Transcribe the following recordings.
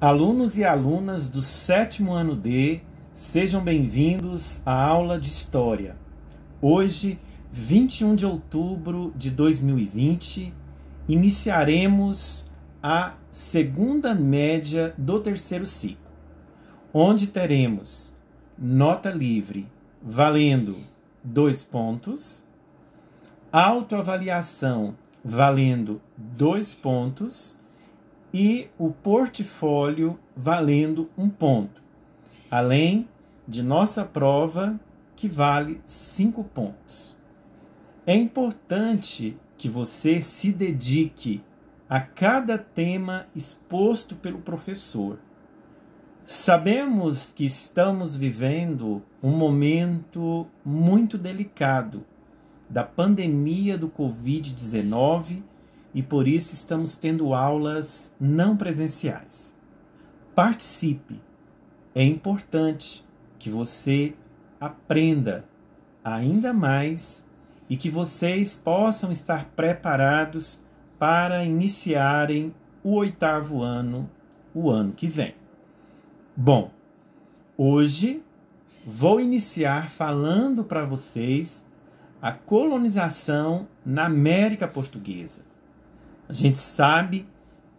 Alunos e alunas do sétimo ano D, sejam bem-vindos à aula de História. Hoje, 21 de outubro de 2020, iniciaremos a segunda média do terceiro ciclo, onde teremos nota livre valendo dois pontos, autoavaliação valendo dois pontos e o portfólio valendo um ponto, além de nossa prova que vale cinco pontos. É importante que você se dedique a cada tema exposto pelo professor. Sabemos que estamos vivendo um momento muito delicado da pandemia do Covid-19 e por isso estamos tendo aulas não presenciais. Participe! É importante que você aprenda ainda mais e que vocês possam estar preparados para iniciarem o oitavo ano o ano que vem. Bom, hoje vou iniciar falando para vocês a colonização na América Portuguesa. A gente sabe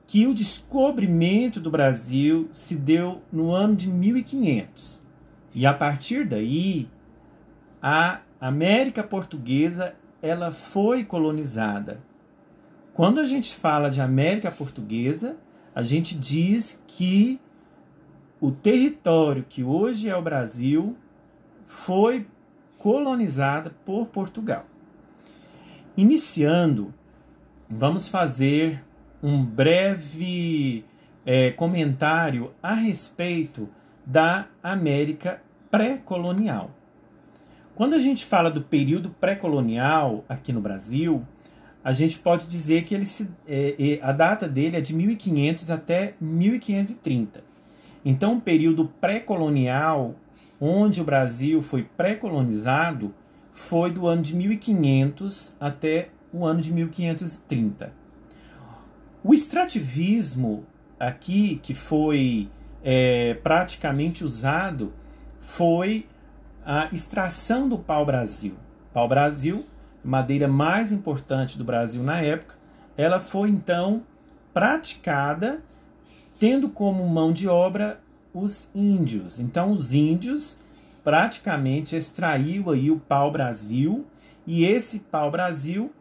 que o descobrimento do Brasil se deu no ano de 1500. E a partir daí, a América Portuguesa ela foi colonizada. Quando a gente fala de América Portuguesa, a gente diz que o território que hoje é o Brasil foi colonizado por Portugal. Iniciando vamos fazer um breve é, comentário a respeito da América pré-colonial. Quando a gente fala do período pré-colonial aqui no Brasil, a gente pode dizer que ele se, é, é a data dele é de 1500 até 1530. Então, o período pré-colonial, onde o Brasil foi pré-colonizado, foi do ano de 1500 até o ano de 1530. O extrativismo aqui, que foi é, praticamente usado, foi a extração do pau-brasil. Pau-brasil, madeira mais importante do Brasil na época, ela foi então praticada tendo como mão de obra os índios. Então os índios praticamente extraíam aí o pau-brasil e esse pau-brasil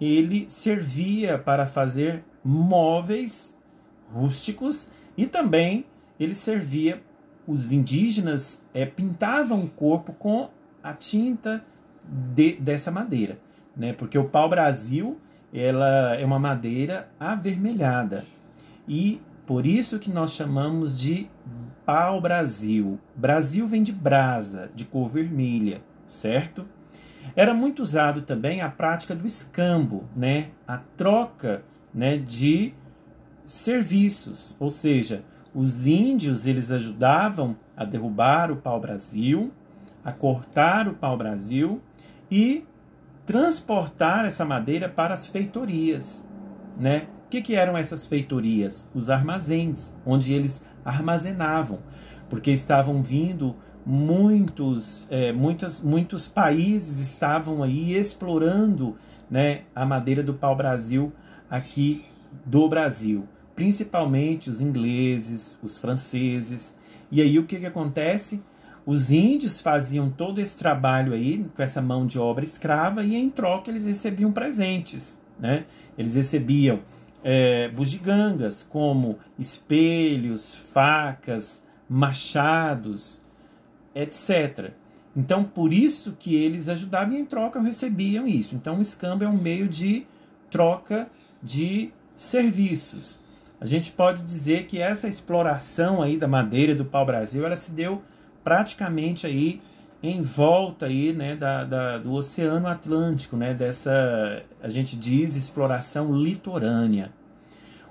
ele servia para fazer móveis rústicos e também ele servia os indígenas é, pintavam o corpo com a tinta de, dessa madeira, né? Porque o pau Brasil ela é uma madeira avermelhada e por isso que nós chamamos de pau Brasil. Brasil vem de brasa, de cor vermelha, certo? Era muito usado também a prática do escambo, né? a troca né, de serviços, ou seja, os índios eles ajudavam a derrubar o pau-brasil, a cortar o pau-brasil e transportar essa madeira para as feitorias, né? O que, que eram essas feitorias? Os armazéns, onde eles armazenavam, porque estavam vindo muitos, é, muitas, muitos países estavam aí explorando né, a madeira do pau-brasil aqui do Brasil, principalmente os ingleses, os franceses. E aí o que, que acontece? Os índios faziam todo esse trabalho aí com essa mão de obra escrava e em troca eles recebiam presentes, né? Eles recebiam é, bugigangas como espelhos, facas, machados, etc. Então, por isso que eles ajudavam e em troca recebiam isso. Então, o escambo é um meio de troca de serviços. A gente pode dizer que essa exploração aí da madeira do pau-brasil, ela se deu praticamente aí em volta aí, né, da, da, do Oceano Atlântico, né, dessa, a gente diz, exploração litorânea.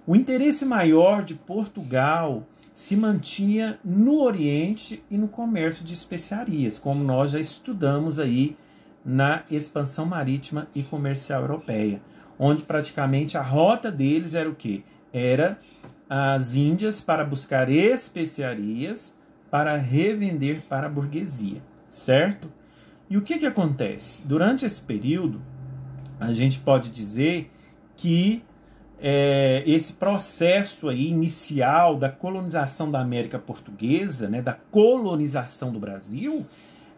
O interesse maior de Portugal se mantinha no Oriente e no comércio de especiarias, como nós já estudamos aí na expansão marítima e comercial europeia, onde praticamente a rota deles era o quê? Era as Índias para buscar especiarias para revender para a burguesia, certo? E o que, que acontece? Durante esse período, a gente pode dizer que é, esse processo aí inicial da colonização da América Portuguesa, né, da colonização do Brasil,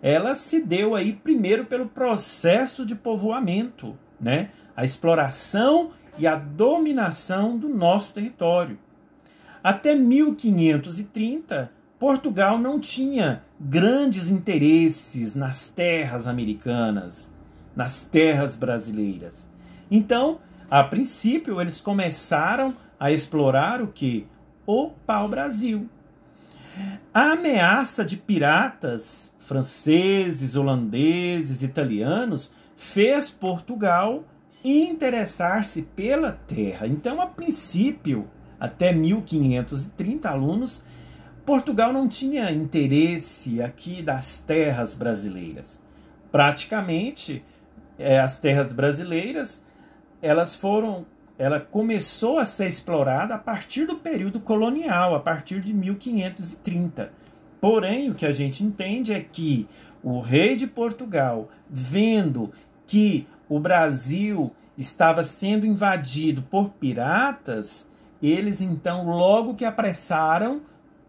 ela se deu aí primeiro pelo processo de povoamento, né, a exploração e a dominação do nosso território. Até 1530, Portugal não tinha grandes interesses nas terras americanas, nas terras brasileiras. Então, a princípio, eles começaram a explorar o que? O pau-brasil. A ameaça de piratas franceses, holandeses, italianos fez Portugal interessar-se pela terra. Então, a princípio, até 1530 alunos, Portugal não tinha interesse aqui das terras brasileiras. Praticamente, eh, as terras brasileiras elas foram, ela começou a ser explorada a partir do período colonial, a partir de 1530. Porém, o que a gente entende é que o rei de Portugal, vendo que o Brasil estava sendo invadido por piratas, eles então logo que apressaram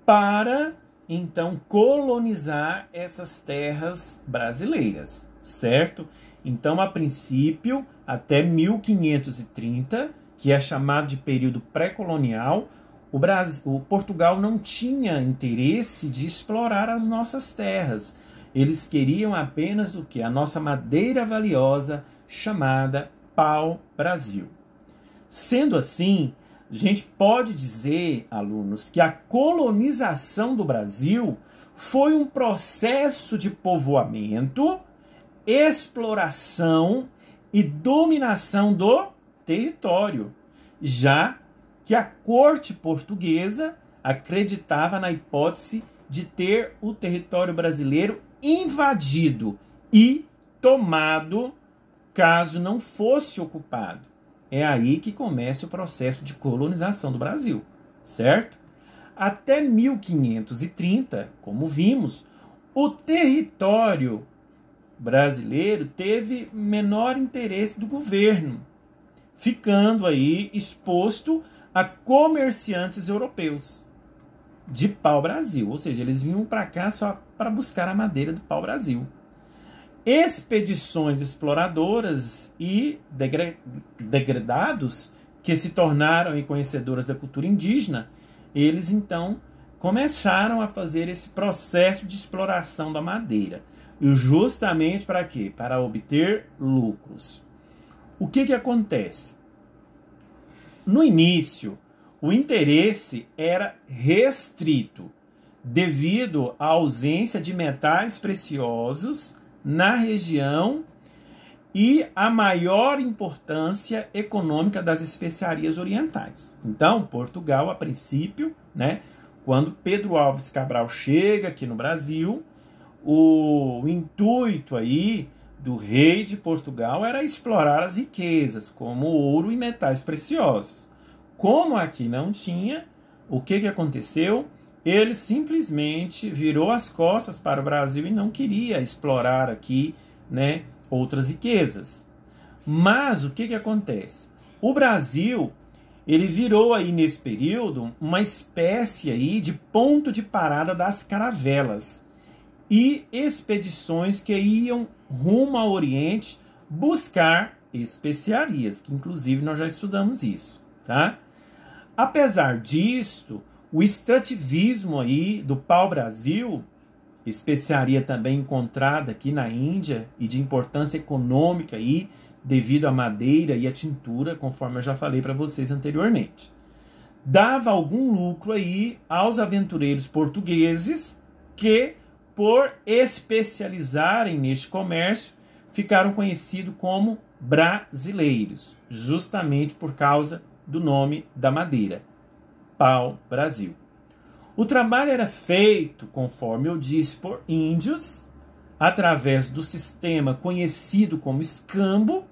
para então colonizar essas terras brasileiras, certo? Então, a princípio, até 1530, que é chamado de período pré-colonial, o, Brasil, o Portugal não tinha interesse de explorar as nossas terras. Eles queriam apenas o que? A nossa madeira valiosa, chamada pau-brasil. Sendo assim, a gente pode dizer, alunos, que a colonização do Brasil foi um processo de povoamento exploração e dominação do território, já que a corte portuguesa acreditava na hipótese de ter o território brasileiro invadido e tomado caso não fosse ocupado. É aí que começa o processo de colonização do Brasil, certo? Até 1530, como vimos, o território brasileiro teve menor interesse do governo, ficando aí exposto a comerciantes europeus de pau-brasil, ou seja, eles vinham para cá só para buscar a madeira do pau-brasil. Expedições exploradoras e degre degradados que se tornaram conhecedoras da cultura indígena, eles então começaram a fazer esse processo de exploração da madeira justamente para quê? Para obter lucros. O que, que acontece? No início, o interesse era restrito devido à ausência de metais preciosos na região e a maior importância econômica das especiarias orientais. Então, Portugal, a princípio, né, quando Pedro Alves Cabral chega aqui no Brasil, o intuito aí do rei de Portugal era explorar as riquezas, como ouro e metais preciosos. Como aqui não tinha, o que, que aconteceu? Ele simplesmente virou as costas para o Brasil e não queria explorar aqui né, outras riquezas. Mas o que, que acontece? O Brasil ele virou aí nesse período uma espécie aí de ponto de parada das caravelas e expedições que iam rumo ao Oriente buscar especiarias, que inclusive nós já estudamos isso, tá? Apesar disto, o extrativismo aí do pau-brasil, especiaria também encontrada aqui na Índia e de importância econômica aí, devido à madeira e à tintura, conforme eu já falei para vocês anteriormente. Dava algum lucro aí aos aventureiros portugueses que por especializarem neste comércio, ficaram conhecidos como brasileiros, justamente por causa do nome da madeira, pau Brasil. O trabalho era feito, conforme eu disse, por índios, através do sistema conhecido como escambo,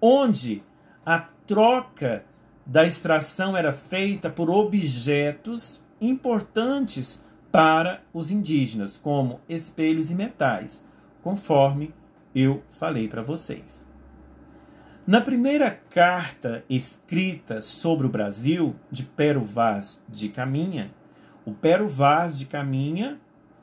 onde a troca da extração era feita por objetos importantes para os indígenas, como espelhos e metais, conforme eu falei para vocês. Na primeira carta escrita sobre o Brasil, de Pero Vaz de Caminha, o Pero Vaz de Caminha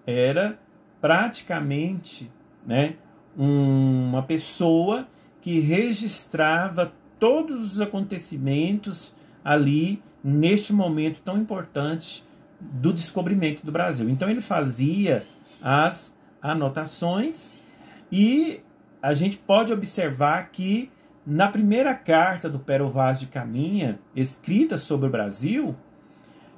era praticamente né, uma pessoa que registrava todos os acontecimentos ali neste momento tão importante do descobrimento do Brasil. Então ele fazia as anotações e a gente pode observar que na primeira carta do Pero Vaz de Caminha, escrita sobre o Brasil,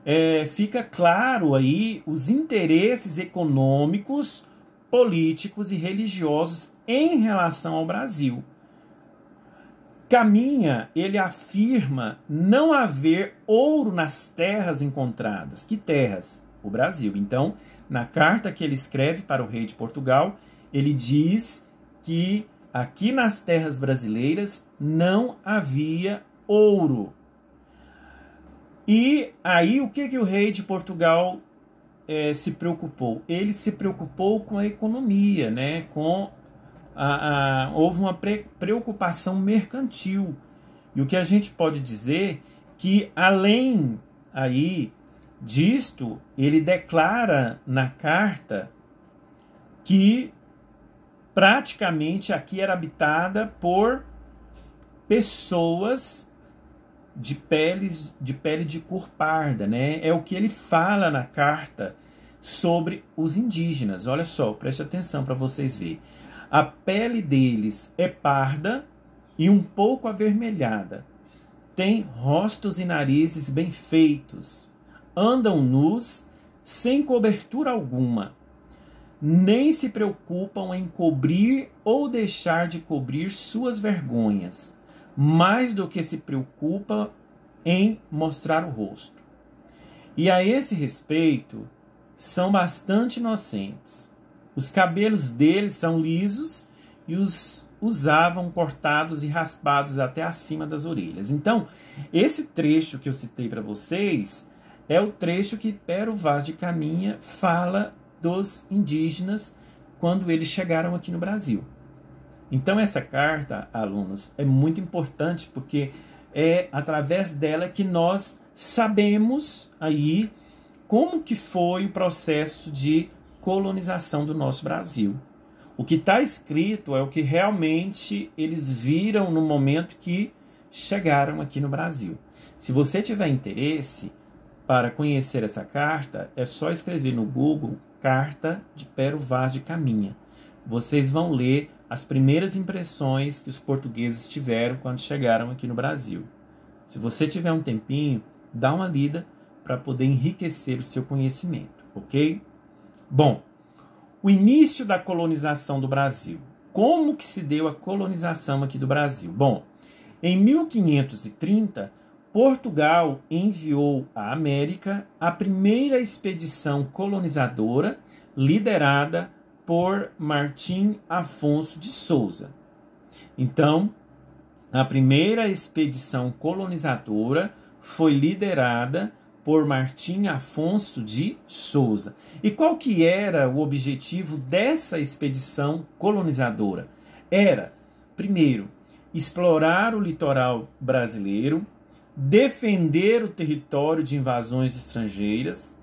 é, fica claro aí os interesses econômicos, políticos e religiosos em relação ao Brasil. Caminha, ele afirma não haver ouro nas terras encontradas. Que terras? O Brasil. Então, na carta que ele escreve para o rei de Portugal, ele diz que aqui nas terras brasileiras não havia ouro. E aí, o que, que o rei de Portugal eh, se preocupou? Ele se preocupou com a economia, né? com houve uma pre, preocupação mercantil. E o que a gente pode dizer que além aí disto, ele declara na carta que praticamente aqui era habitada por pessoas de peles de pele de cor parda, né? É o que ele fala na carta sobre os indígenas. Olha só, preste atenção para vocês verem. A pele deles é parda e um pouco avermelhada. Têm rostos e narizes bem feitos. Andam nus, sem cobertura alguma. Nem se preocupam em cobrir ou deixar de cobrir suas vergonhas, mais do que se preocupa em mostrar o rosto. E a esse respeito, são bastante inocentes. Os cabelos deles são lisos e os usavam cortados e raspados até acima das orelhas. Então, esse trecho que eu citei para vocês é o trecho que Pero Vaz de Caminha fala dos indígenas quando eles chegaram aqui no Brasil. Então, essa carta, alunos, é muito importante porque é através dela que nós sabemos aí como que foi o processo de colonização do nosso Brasil. O que está escrito é o que realmente eles viram no momento que chegaram aqui no Brasil. Se você tiver interesse para conhecer essa carta, é só escrever no Google Carta de Pero Vaz de Caminha. Vocês vão ler as primeiras impressões que os portugueses tiveram quando chegaram aqui no Brasil. Se você tiver um tempinho, dá uma lida para poder enriquecer o seu conhecimento, ok? Bom, o início da colonização do Brasil. Como que se deu a colonização aqui do Brasil? Bom, em 1530, Portugal enviou à América a primeira expedição colonizadora liderada por Martim Afonso de Souza. Então, a primeira expedição colonizadora foi liderada por Martim Afonso de Souza. E qual que era o objetivo dessa expedição colonizadora? Era, primeiro, explorar o litoral brasileiro, defender o território de invasões estrangeiras,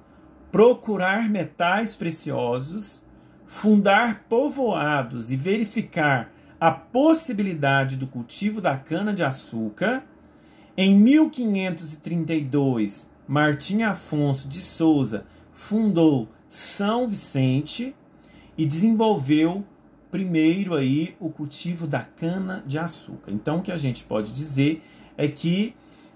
procurar metais preciosos, fundar povoados e verificar a possibilidade do cultivo da cana-de-açúcar. Em 1532, Martim Afonso de Souza fundou São Vicente e desenvolveu primeiro aí o cultivo da cana de açúcar. Então o que a gente pode dizer é que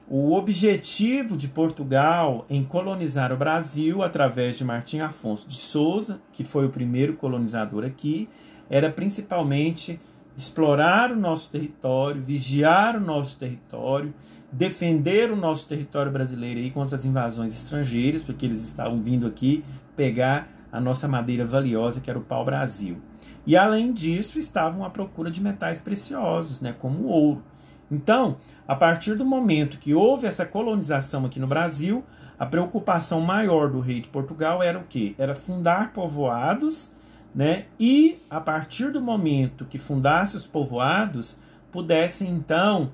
o objetivo de Portugal em colonizar o Brasil através de Martim Afonso de Souza, que foi o primeiro colonizador aqui, era principalmente explorar o nosso território, vigiar o nosso território, defender o nosso território brasileiro aí contra as invasões estrangeiras, porque eles estavam vindo aqui pegar a nossa madeira valiosa, que era o pau-brasil. E além disso, estavam à procura de metais preciosos, né, como o ouro. Então, a partir do momento que houve essa colonização aqui no Brasil, a preocupação maior do rei de Portugal era o quê? Era fundar povoados, né? E a partir do momento que fundasse os povoados, pudesse então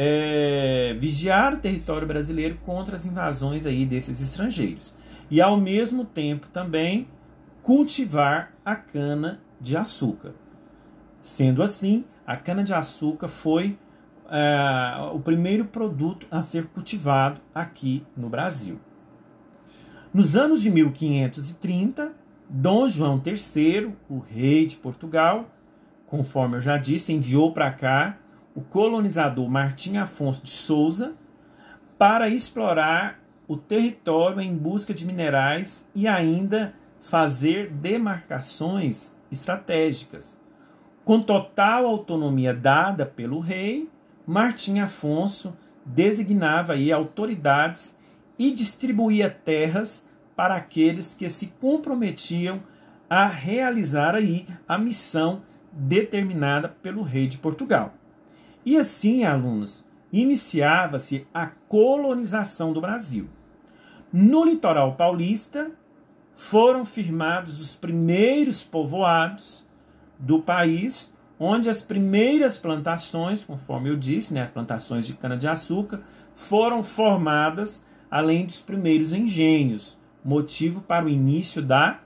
é, vigiar o território brasileiro contra as invasões aí desses estrangeiros. E ao mesmo tempo também cultivar a cana de açúcar. Sendo assim, a cana de açúcar foi é, o primeiro produto a ser cultivado aqui no Brasil. Nos anos de 1530, Dom João III, o rei de Portugal, conforme eu já disse, enviou para cá o colonizador Martim Afonso de Souza para explorar o território em busca de minerais e ainda fazer demarcações estratégicas. Com total autonomia dada pelo rei, Martim Afonso designava aí autoridades e distribuía terras para aqueles que se comprometiam a realizar aí a missão determinada pelo rei de Portugal. E assim, alunos, iniciava-se a colonização do Brasil. No litoral paulista, foram firmados os primeiros povoados do país, onde as primeiras plantações, conforme eu disse, né, as plantações de cana-de-açúcar, foram formadas, além dos primeiros engenhos, motivo para o início da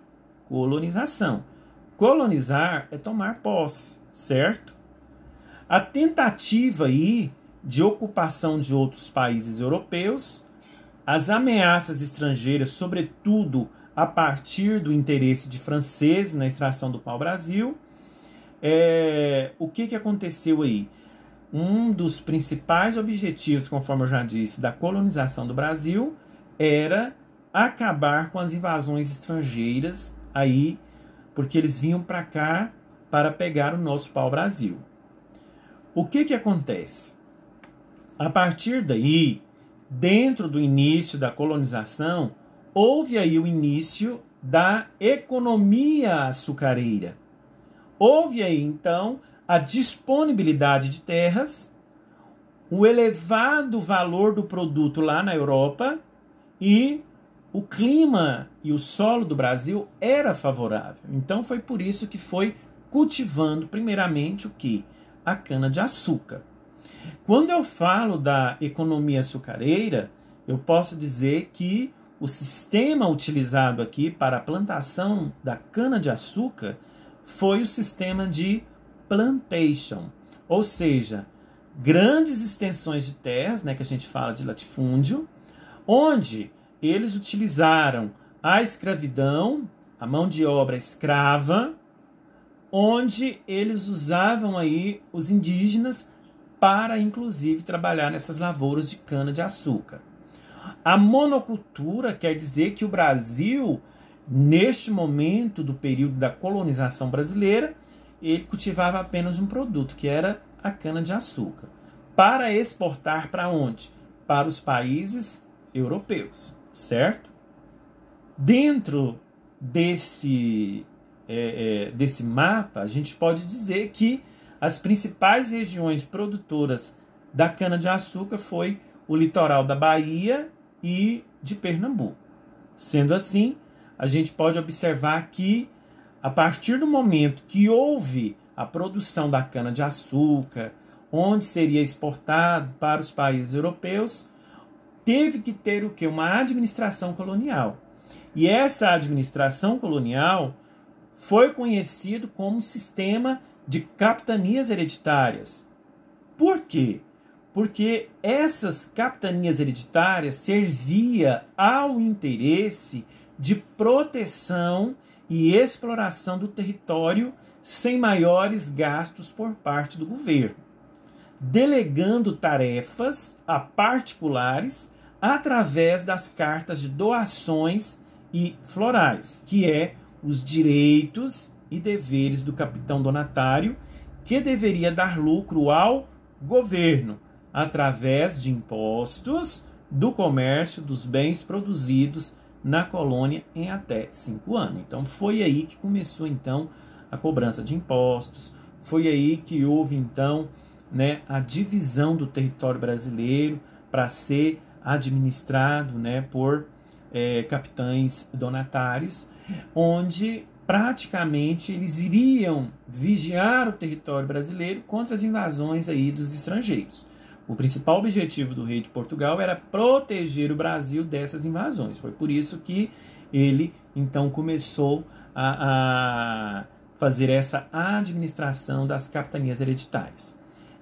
colonização. Colonizar é tomar posse, certo? a tentativa aí de ocupação de outros países europeus, as ameaças estrangeiras, sobretudo a partir do interesse de franceses na extração do pau-brasil. É, o que, que aconteceu aí? Um dos principais objetivos, conforme eu já disse, da colonização do Brasil era acabar com as invasões estrangeiras aí, porque eles vinham para cá para pegar o nosso pau-brasil o que, que acontece? A partir daí, dentro do início da colonização, houve aí o início da economia açucareira. Houve aí então a disponibilidade de terras, o elevado valor do produto lá na Europa e o clima e o solo do Brasil era favorável. Então foi por isso que foi cultivando primeiramente o que? a cana-de-açúcar. Quando eu falo da economia açucareira, eu posso dizer que o sistema utilizado aqui para a plantação da cana-de-açúcar foi o sistema de plantation, ou seja, grandes extensões de terras, né, que a gente fala de latifúndio, onde eles utilizaram a escravidão, a mão de obra escrava, onde eles usavam aí os indígenas para inclusive trabalhar nessas lavouras de cana de açúcar. A monocultura quer dizer que o Brasil, neste momento do período da colonização brasileira, ele cultivava apenas um produto, que era a cana de açúcar, para exportar para onde? Para os países europeus, certo? Dentro desse é, é, desse mapa, a gente pode dizer que as principais regiões produtoras da cana-de-açúcar foi o litoral da Bahia e de Pernambuco. Sendo assim, a gente pode observar que a partir do momento que houve a produção da cana-de-açúcar, onde seria exportado para os países europeus, teve que ter o que? Uma administração colonial. E essa administração colonial foi conhecido como sistema de capitanias hereditárias. Por quê? Porque essas capitanias hereditárias servia ao interesse de proteção e exploração do território sem maiores gastos por parte do governo, delegando tarefas a particulares através das cartas de doações e florais, que é os direitos e deveres do capitão donatário, que deveria dar lucro ao governo através de impostos do comércio dos bens produzidos na colônia em até cinco anos. Então foi aí que começou então a cobrança de impostos, foi aí que houve então né, a divisão do território brasileiro para ser administrado né, por é, capitães donatários onde praticamente eles iriam vigiar o território brasileiro contra as invasões aí dos estrangeiros. O principal objetivo do rei de Portugal era proteger o Brasil dessas invasões. Foi por isso que ele então começou a, a fazer essa administração das capitanias hereditárias.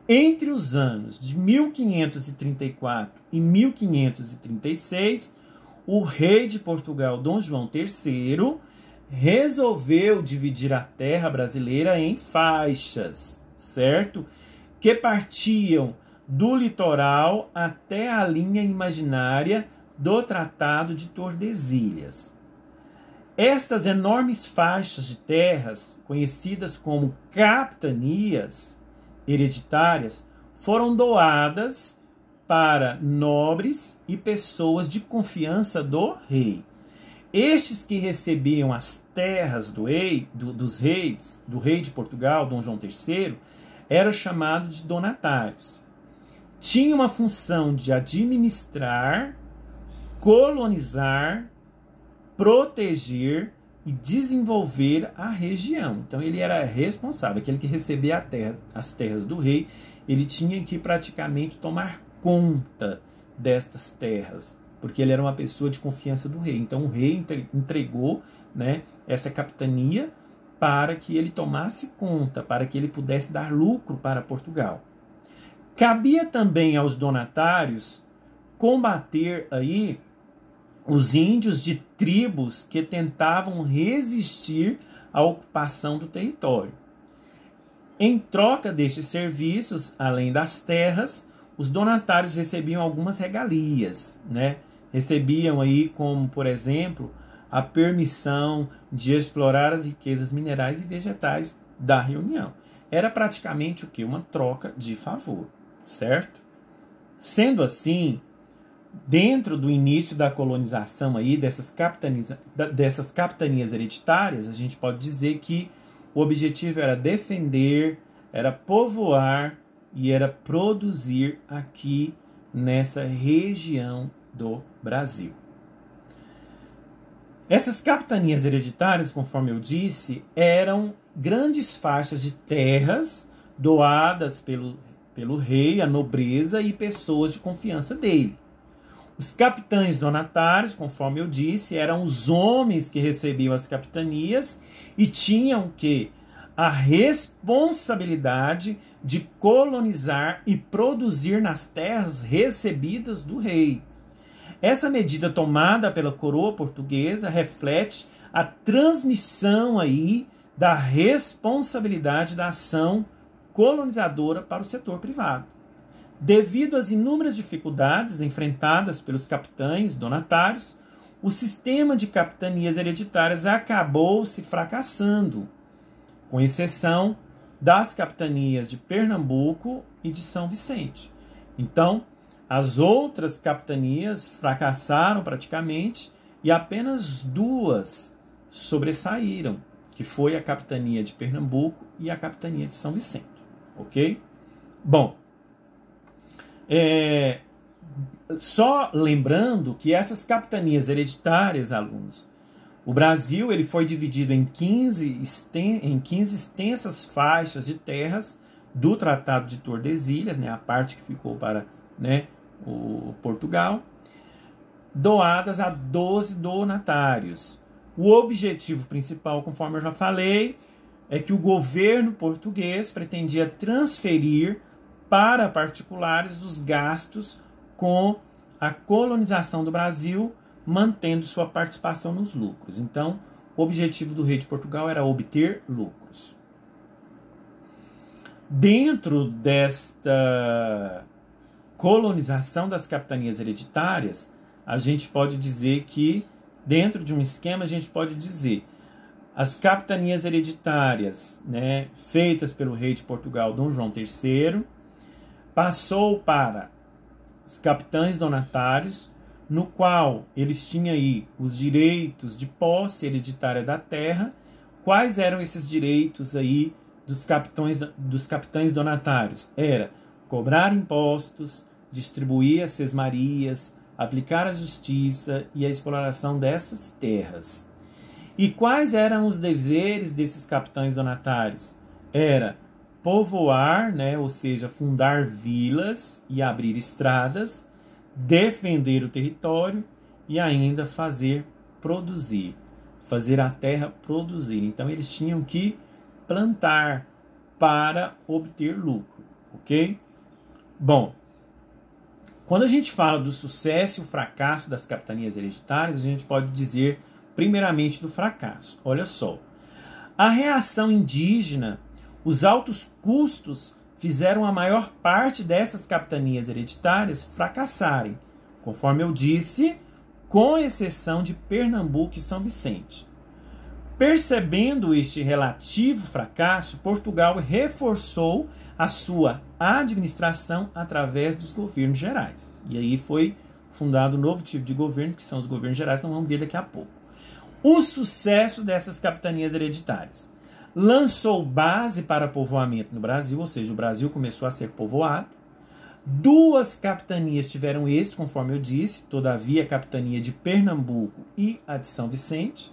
Entre os anos de 1534 e 1536, o rei de Portugal, Dom João III, resolveu dividir a terra brasileira em faixas, certo? Que partiam do litoral até a linha imaginária do Tratado de Tordesilhas. Estas enormes faixas de terras, conhecidas como capitanias hereditárias, foram doadas para nobres e pessoas de confiança do rei. Estes que recebiam as terras do rei, do, dos reis, do rei de Portugal, Dom João III, era chamado de donatários. Tinha uma função de administrar, colonizar, proteger e desenvolver a região. Então ele era responsável, aquele que recebia terra, as terras do rei, ele tinha que praticamente tomar conta destas terras, porque ele era uma pessoa de confiança do rei. Então o rei entregou né, essa capitania para que ele tomasse conta, para que ele pudesse dar lucro para Portugal. Cabia também aos donatários combater aí os índios de tribos que tentavam resistir à ocupação do território. Em troca destes serviços, além das terras, os donatários recebiam algumas regalias, né? Recebiam aí como, por exemplo, a permissão de explorar as riquezas minerais e vegetais da reunião. Era praticamente o que uma troca de favor, certo? Sendo assim, dentro do início da colonização aí dessas capitanias, dessas capitanias hereditárias, a gente pode dizer que o objetivo era defender, era povoar e era produzir aqui nessa região do Brasil. Essas capitanias hereditárias, conforme eu disse, eram grandes faixas de terras doadas pelo, pelo rei, a nobreza e pessoas de confiança dele. Os capitães donatários, conforme eu disse, eram os homens que recebiam as capitanias e tinham que a responsabilidade de colonizar e produzir nas terras recebidas do rei. Essa medida tomada pela coroa portuguesa reflete a transmissão aí da responsabilidade da ação colonizadora para o setor privado. Devido às inúmeras dificuldades enfrentadas pelos capitães donatários, o sistema de capitanias hereditárias acabou se fracassando com exceção das capitanias de Pernambuco e de São Vicente. Então, as outras capitanias fracassaram praticamente e apenas duas sobressaíram, que foi a capitania de Pernambuco e a capitania de São Vicente, ok? Bom, é, só lembrando que essas capitanias hereditárias, alunos, o Brasil ele foi dividido em 15, em 15 extensas faixas de terras do Tratado de Tordesilhas, né, a parte que ficou para né, o Portugal, doadas a 12 donatários. O objetivo principal, conforme eu já falei, é que o governo português pretendia transferir para particulares os gastos com a colonização do Brasil mantendo sua participação nos lucros. Então, o objetivo do rei de Portugal era obter lucros. Dentro desta colonização das capitanias hereditárias, a gente pode dizer que, dentro de um esquema, a gente pode dizer as capitanias hereditárias, né, feitas pelo rei de Portugal, Dom João III, passou para os capitães donatários, no qual eles tinham aí os direitos de posse hereditária da terra. Quais eram esses direitos aí dos capitães, dos capitães donatários? Era cobrar impostos, distribuir as sesmarias, aplicar a justiça e a exploração dessas terras. E quais eram os deveres desses capitães donatários? Era povoar, né, ou seja, fundar vilas e abrir estradas, defender o território e ainda fazer produzir, fazer a terra produzir. Então eles tinham que plantar para obter lucro, ok? Bom, quando a gente fala do sucesso e o fracasso das capitanias hereditárias, a gente pode dizer primeiramente do fracasso. Olha só, a reação indígena, os altos custos fizeram a maior parte dessas capitanias hereditárias fracassarem, conforme eu disse, com exceção de Pernambuco e São Vicente. Percebendo este relativo fracasso, Portugal reforçou a sua administração através dos governos gerais. E aí foi fundado um novo tipo de governo, que são os governos gerais, então vamos ver daqui a pouco. O sucesso dessas capitanias hereditárias lançou base para povoamento no Brasil, ou seja, o Brasil começou a ser povoado. Duas capitanias tiveram êxito, conforme eu disse, todavia a capitania de Pernambuco e a de São Vicente.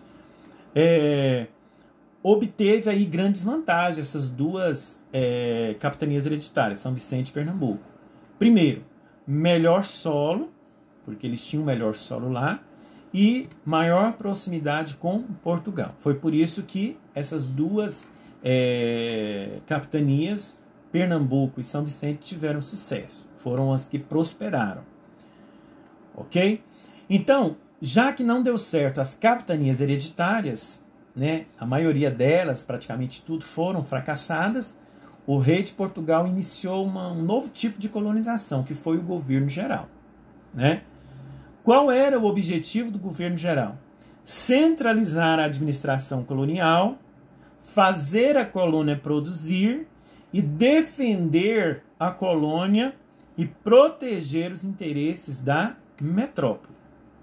É, obteve aí grandes vantagens essas duas é, capitanias hereditárias, São Vicente e Pernambuco. Primeiro, melhor solo, porque eles tinham melhor solo lá e maior proximidade com Portugal. Foi por isso que essas duas é, capitanias, Pernambuco e São Vicente, tiveram sucesso, foram as que prosperaram. Ok? Então, já que não deu certo as capitanias hereditárias, né, a maioria delas, praticamente tudo, foram fracassadas, o rei de Portugal iniciou uma, um novo tipo de colonização, que foi o governo geral. Né? Qual era o objetivo do governo geral? Centralizar a administração colonial, fazer a colônia produzir e defender a colônia e proteger os interesses da metrópole.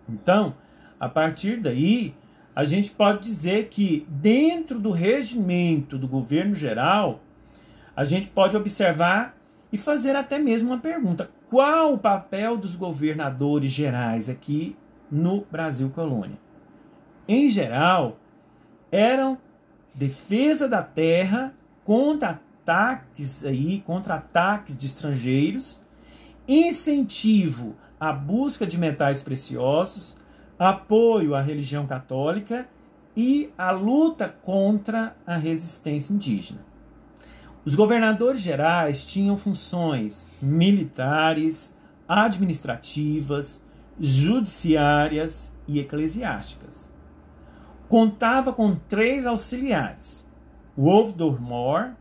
Então, a partir daí, a gente pode dizer que dentro do regimento do governo geral, a gente pode observar e fazer até mesmo uma pergunta: qual o papel dos governadores gerais aqui no Brasil colônia. Em geral, eram defesa da terra contra ataques aí, contra ataques de estrangeiros, incentivo à busca de metais preciosos, apoio à religião católica e a luta contra a resistência indígena. Os governadores gerais tinham funções militares, administrativas, judiciárias e eclesiásticas. Contava com três auxiliares: o ouvidor-mor,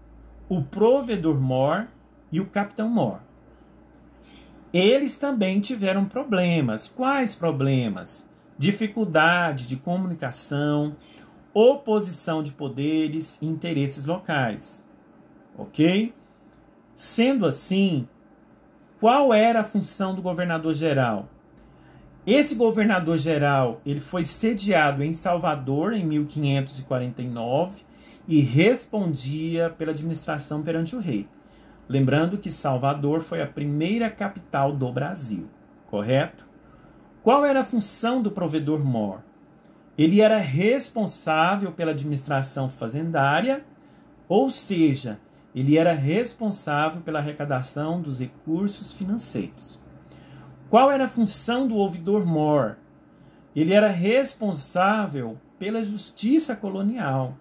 o provedor-mor e o capitão-mor. Eles também tiveram problemas. Quais problemas? Dificuldade de comunicação, oposição de poderes e interesses locais ok? Sendo assim, qual era a função do governador geral? Esse governador geral, ele foi sediado em Salvador em 1549 e respondia pela administração perante o rei. Lembrando que Salvador foi a primeira capital do Brasil, correto? Qual era a função do provedor mor? Ele era responsável pela administração fazendária, ou seja, ele era responsável pela arrecadação dos recursos financeiros. Qual era a função do ouvidor mor? Ele era responsável pela justiça colonial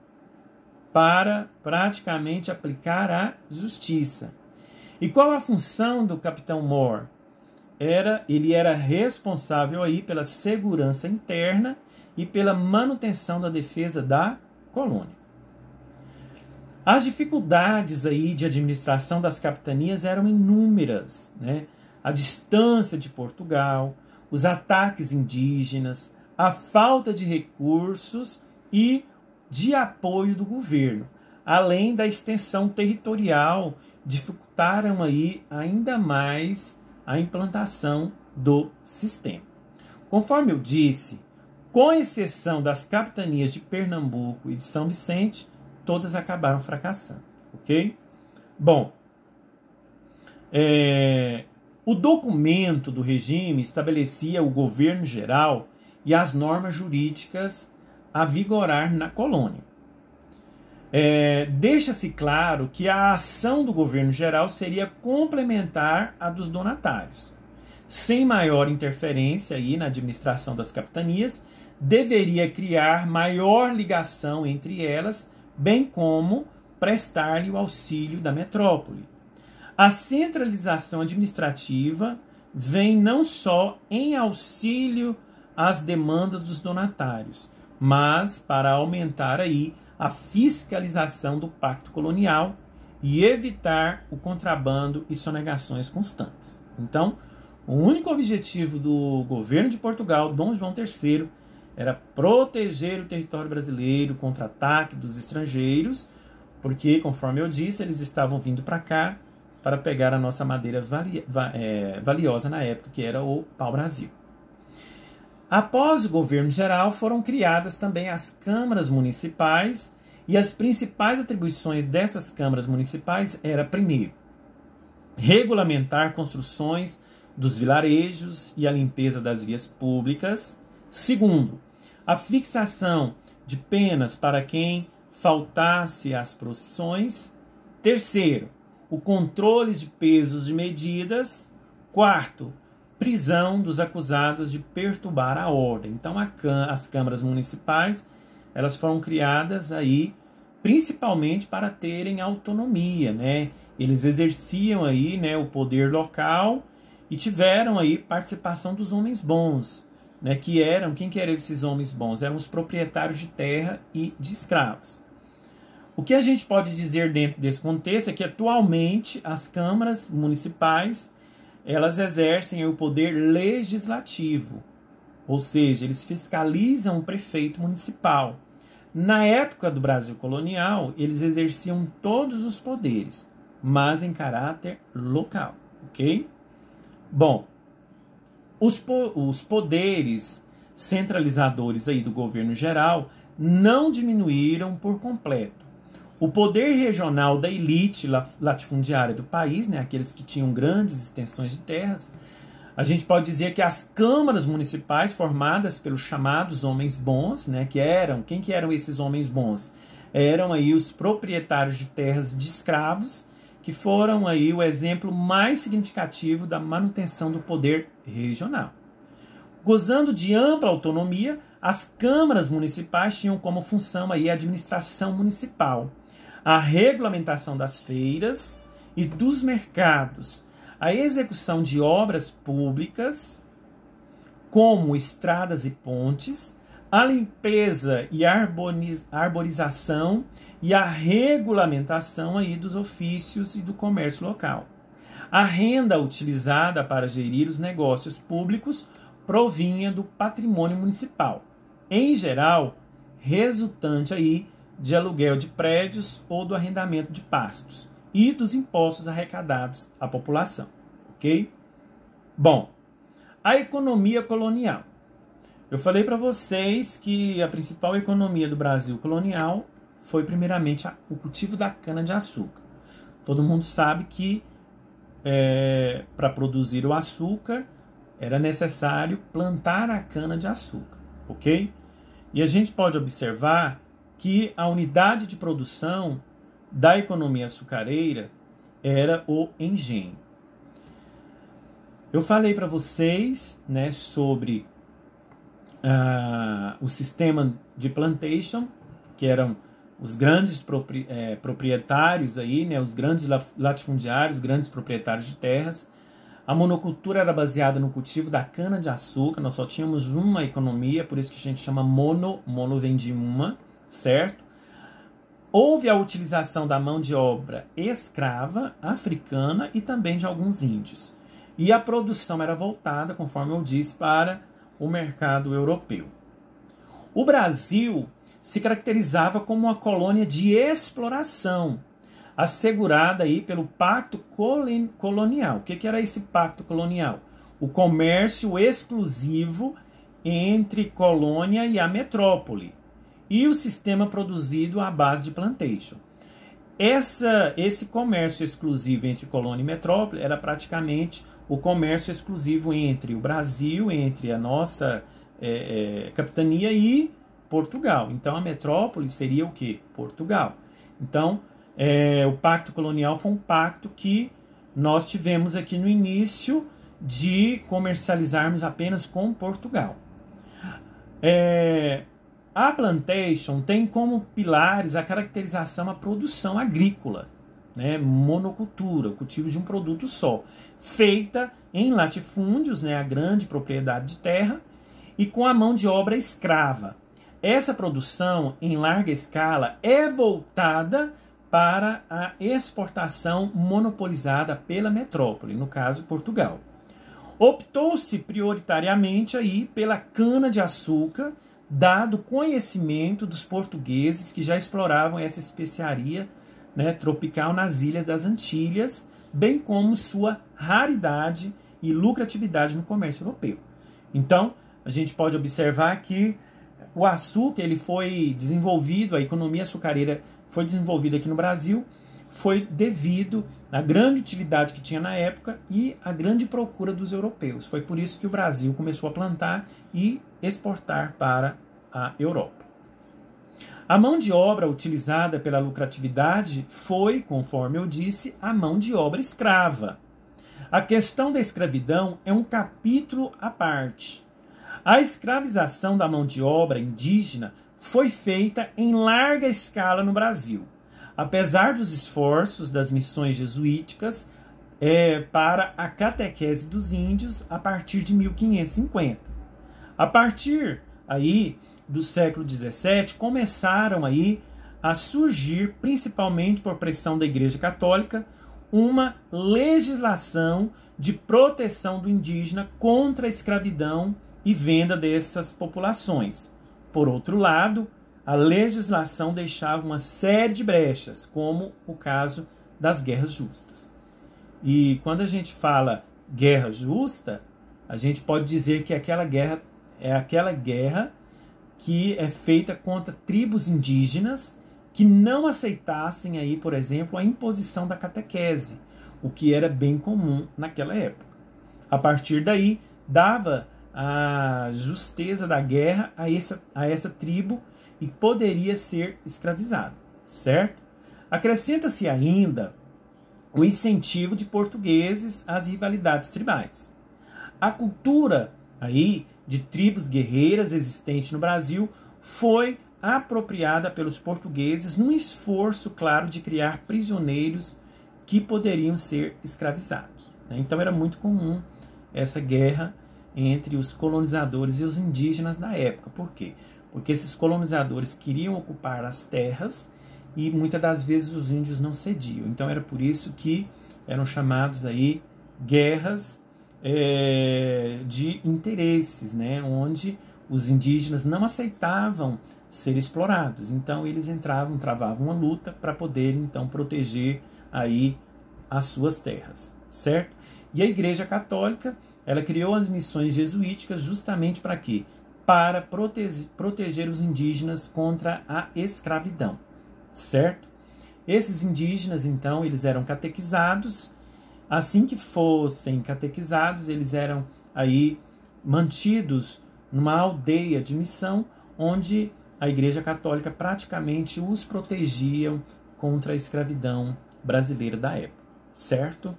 para praticamente aplicar a justiça. E qual a função do capitão Moore? Era, ele era responsável aí pela segurança interna e pela manutenção da defesa da colônia. As dificuldades aí de administração das capitanias eram inúmeras, né? A distância de Portugal, os ataques indígenas, a falta de recursos e de apoio do governo, além da extensão territorial, dificultaram aí ainda mais a implantação do sistema. Conforme eu disse, com exceção das capitanias de Pernambuco e de São Vicente, todas acabaram fracassando, ok? Bom, é, o documento do regime estabelecia o governo geral e as normas jurídicas a vigorar na colônia. É, Deixa-se claro que a ação do governo geral seria complementar à dos donatários. Sem maior interferência aí na administração das capitanias, deveria criar maior ligação entre elas bem como prestar-lhe o auxílio da metrópole. A centralização administrativa vem não só em auxílio às demandas dos donatários, mas para aumentar aí a fiscalização do pacto colonial e evitar o contrabando e sonegações constantes. Então, o único objetivo do governo de Portugal, Dom João III, era proteger o território brasileiro contra ataque dos estrangeiros, porque, conforme eu disse, eles estavam vindo para cá para pegar a nossa madeira vali é, valiosa na época, que era o pau-brasil. Após o governo geral, foram criadas também as câmaras municipais, e as principais atribuições dessas câmaras municipais era, primeiro, regulamentar construções dos vilarejos e a limpeza das vias públicas, Segundo, a fixação de penas para quem faltasse às procissões. Terceiro, o controle de pesos e medidas. Quarto, prisão dos acusados de perturbar a ordem. Então, a, as câmaras municipais elas foram criadas aí principalmente para terem autonomia, né? Eles exerciam aí, né, o poder local e tiveram aí participação dos homens bons né, que eram, quem que eram esses homens bons? Eram os proprietários de terra e de escravos. O que a gente pode dizer dentro desse contexto é que atualmente as câmaras municipais elas exercem o poder legislativo, ou seja, eles fiscalizam o prefeito municipal. Na época do Brasil colonial, eles exerciam todos os poderes, mas em caráter local, ok? Bom, os, po os poderes centralizadores aí do governo geral não diminuíram por completo. O poder regional da elite latifundiária do país, né, aqueles que tinham grandes extensões de terras, a gente pode dizer que as câmaras municipais formadas pelos chamados homens bons, né, que eram, quem que eram esses homens bons? Eram aí os proprietários de terras de escravos que foram aí o exemplo mais significativo da manutenção do poder regional. Gozando de ampla autonomia, as câmaras municipais tinham como função aí a administração municipal, a regulamentação das feiras e dos mercados, a execução de obras públicas, como estradas e pontes, a limpeza e arborização e a regulamentação aí dos ofícios e do comércio local. A renda utilizada para gerir os negócios públicos provinha do patrimônio municipal, em geral, resultante aí de aluguel de prédios ou do arrendamento de pastos e dos impostos arrecadados à população, ok? Bom, a economia colonial. Eu falei para vocês que a principal economia do Brasil colonial foi primeiramente o cultivo da cana-de-açúcar. Todo mundo sabe que é, para produzir o açúcar era necessário plantar a cana-de-açúcar, ok? E a gente pode observar que a unidade de produção da economia açucareira era o engenho. Eu falei para vocês né, sobre uh, o sistema de plantation, que eram os grandes propri é, proprietários aí, né, os grandes latifundiários, grandes proprietários de terras. A monocultura era baseada no cultivo da cana de açúcar. Nós só tínhamos uma economia, por isso que a gente chama mono, mono vem de uma, certo? Houve a utilização da mão de obra escrava africana e também de alguns índios. E a produção era voltada, conforme eu disse, para o mercado europeu. O Brasil se caracterizava como uma colônia de exploração, assegurada aí pelo Pacto Colonial. O que, que era esse Pacto Colonial? O comércio exclusivo entre colônia e a metrópole e o sistema produzido à base de plantation. Essa, esse comércio exclusivo entre colônia e metrópole era praticamente o comércio exclusivo entre o Brasil, entre a nossa é, é, capitania e Portugal. Então a metrópole seria o que? Portugal. Então é, o pacto colonial foi um pacto que nós tivemos aqui no início de comercializarmos apenas com Portugal. É, a plantation tem como pilares a caracterização a produção agrícola, né, monocultura, o cultivo de um produto só feita em latifúndios, né, a grande propriedade de terra, e com a mão de obra escrava. Essa produção em larga escala é voltada para a exportação monopolizada pela metrópole, no caso Portugal. Optou-se prioritariamente aí pela cana de açúcar, dado conhecimento dos portugueses que já exploravam essa especiaria né, tropical nas ilhas das Antilhas bem como sua raridade e lucratividade no comércio europeu. Então, a gente pode observar que o açúcar ele foi desenvolvido, a economia açucareira foi desenvolvida aqui no Brasil, foi devido à grande utilidade que tinha na época e à grande procura dos europeus. Foi por isso que o Brasil começou a plantar e exportar para a Europa. A mão de obra utilizada pela lucratividade foi, conforme eu disse, a mão de obra escrava. A questão da escravidão é um capítulo à parte. A escravização da mão de obra indígena foi feita em larga escala no Brasil, apesar dos esforços das missões jesuíticas é, para a catequese dos índios a partir de 1550. A partir aí do século XVII começaram aí a surgir, principalmente por pressão da Igreja Católica, uma legislação de proteção do indígena contra a escravidão e venda dessas populações. Por outro lado, a legislação deixava uma série de brechas, como o caso das guerras justas. E quando a gente fala guerra justa, a gente pode dizer que aquela guerra é aquela guerra que é feita contra tribos indígenas que não aceitassem aí, por exemplo, a imposição da catequese, o que era bem comum naquela época. A partir daí, dava a justeza da guerra a essa, a essa tribo e poderia ser escravizado, certo? Acrescenta-se ainda o incentivo de portugueses às rivalidades tribais. A cultura aí de tribos guerreiras existentes no Brasil foi apropriada pelos portugueses num esforço claro de criar prisioneiros que poderiam ser escravizados. Né? Então era muito comum essa guerra entre os colonizadores e os indígenas da época. Por quê? Porque esses colonizadores queriam ocupar as terras e muitas das vezes os índios não cediam. Então era por isso que eram chamados aí guerras é, de interesses, né? onde os indígenas não aceitavam ser explorados. Então eles entravam, travavam uma luta para poder então proteger aí as suas terras, certo? E a Igreja Católica, ela criou as missões jesuíticas justamente para quê? Para proteger os indígenas contra a escravidão, certo? Esses indígenas, então, eles eram catequizados Assim que fossem catequizados, eles eram aí mantidos numa aldeia de missão onde a Igreja Católica praticamente os protegia contra a escravidão brasileira da época, certo?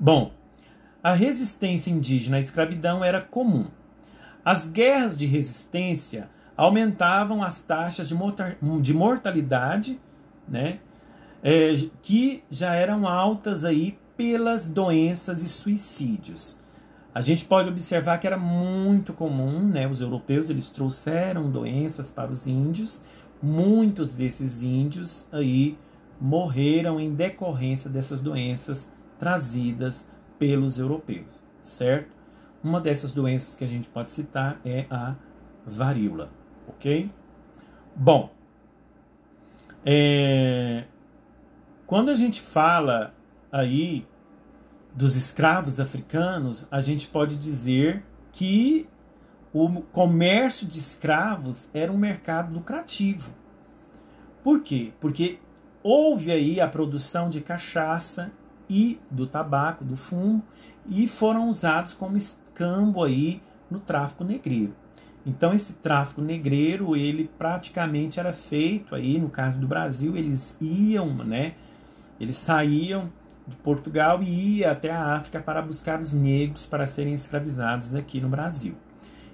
Bom, a resistência indígena à escravidão era comum. As guerras de resistência aumentavam as taxas de mortalidade, né? é, que já eram altas aí pelas doenças e suicídios. A gente pode observar que era muito comum, né? Os europeus eles trouxeram doenças para os índios. Muitos desses índios aí morreram em decorrência dessas doenças trazidas pelos europeus, certo? Uma dessas doenças que a gente pode citar é a varíola, ok? Bom, é, quando a gente fala aí dos escravos africanos, a gente pode dizer que o comércio de escravos era um mercado lucrativo. Por quê? Porque houve aí a produção de cachaça e do tabaco, do fumo, e foram usados como escambo aí no tráfico negreiro. Então esse tráfico negreiro, ele praticamente era feito aí, no caso do Brasil, eles iam, né, eles saíam de Portugal e iam até a África para buscar os negros para serem escravizados aqui no Brasil.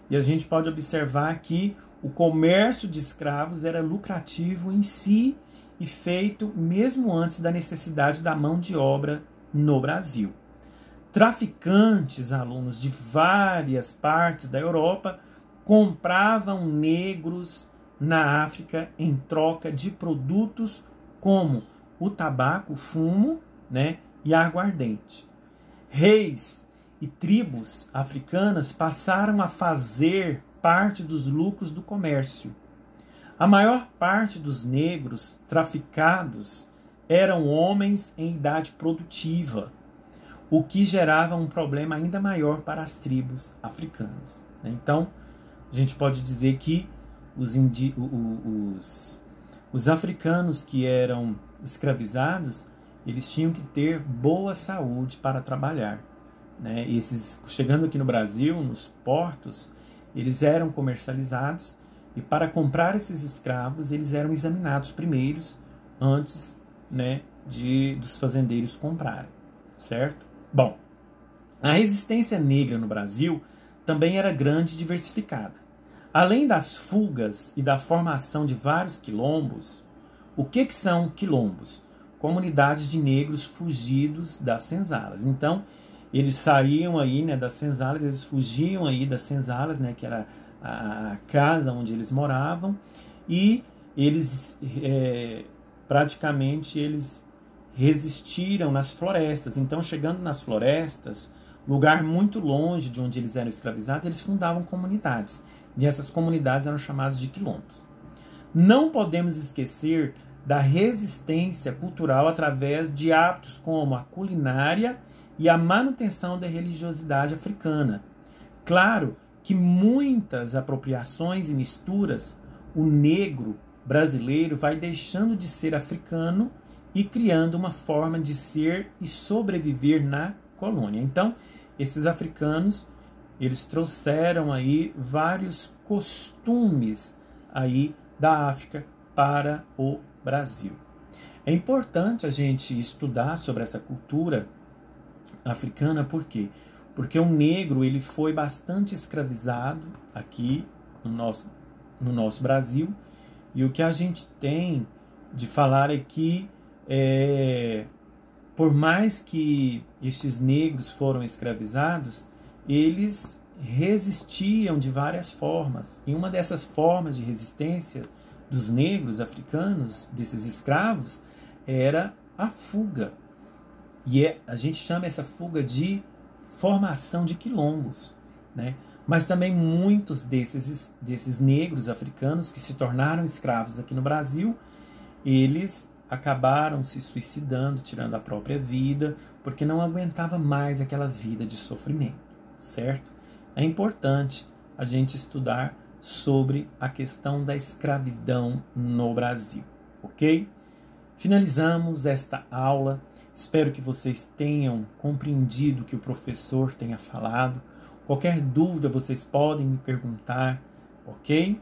E a gente pode observar que o comércio de escravos era lucrativo em si e feito mesmo antes da necessidade da mão de obra no Brasil. Traficantes, alunos de várias partes da Europa, compravam negros na África em troca de produtos como o tabaco, fumo, né, e aguardente. Reis e tribos africanas passaram a fazer parte dos lucros do comércio. A maior parte dos negros traficados eram homens em idade produtiva, o que gerava um problema ainda maior para as tribos africanas. Né. Então, a gente pode dizer que os, os, os africanos que eram escravizados, eles tinham que ter boa saúde para trabalhar. Né? Esses, chegando aqui no Brasil, nos portos, eles eram comercializados e para comprar esses escravos eles eram examinados primeiros antes né, de dos fazendeiros comprarem, certo? Bom, a resistência negra no Brasil também era grande e diversificada. Além das fugas e da formação de vários quilombos, o que, que são quilombos? Comunidades de negros fugidos das senzalas. Então, eles saíam aí né, das senzalas, eles fugiam aí das senzalas, né, que era a casa onde eles moravam, e eles é, praticamente eles resistiram nas florestas. Então, chegando nas florestas, lugar muito longe de onde eles eram escravizados, eles fundavam comunidades. E essas comunidades eram chamadas de quilombos. Não podemos esquecer da resistência cultural através de hábitos como a culinária e a manutenção da religiosidade africana. Claro que muitas apropriações e misturas, o negro brasileiro vai deixando de ser africano e criando uma forma de ser e sobreviver na colônia. Então, esses africanos, eles trouxeram aí vários costumes aí da África para o Brasil. É importante a gente estudar sobre essa cultura africana, por quê? Porque o negro ele foi bastante escravizado aqui no nosso, no nosso Brasil, e o que a gente tem de falar é que, é, por mais que estes negros foram escravizados, eles resistiam de várias formas. E uma dessas formas de resistência dos negros africanos, desses escravos, era a fuga. E é, a gente chama essa fuga de formação de quilombos, né? Mas também muitos desses, desses negros africanos que se tornaram escravos aqui no Brasil, eles acabaram se suicidando, tirando a própria vida, porque não aguentava mais aquela vida de sofrimento, certo? É importante a gente estudar sobre a questão da escravidão no Brasil, ok? Finalizamos esta aula. Espero que vocês tenham compreendido o que o professor tenha falado. Qualquer dúvida vocês podem me perguntar, ok?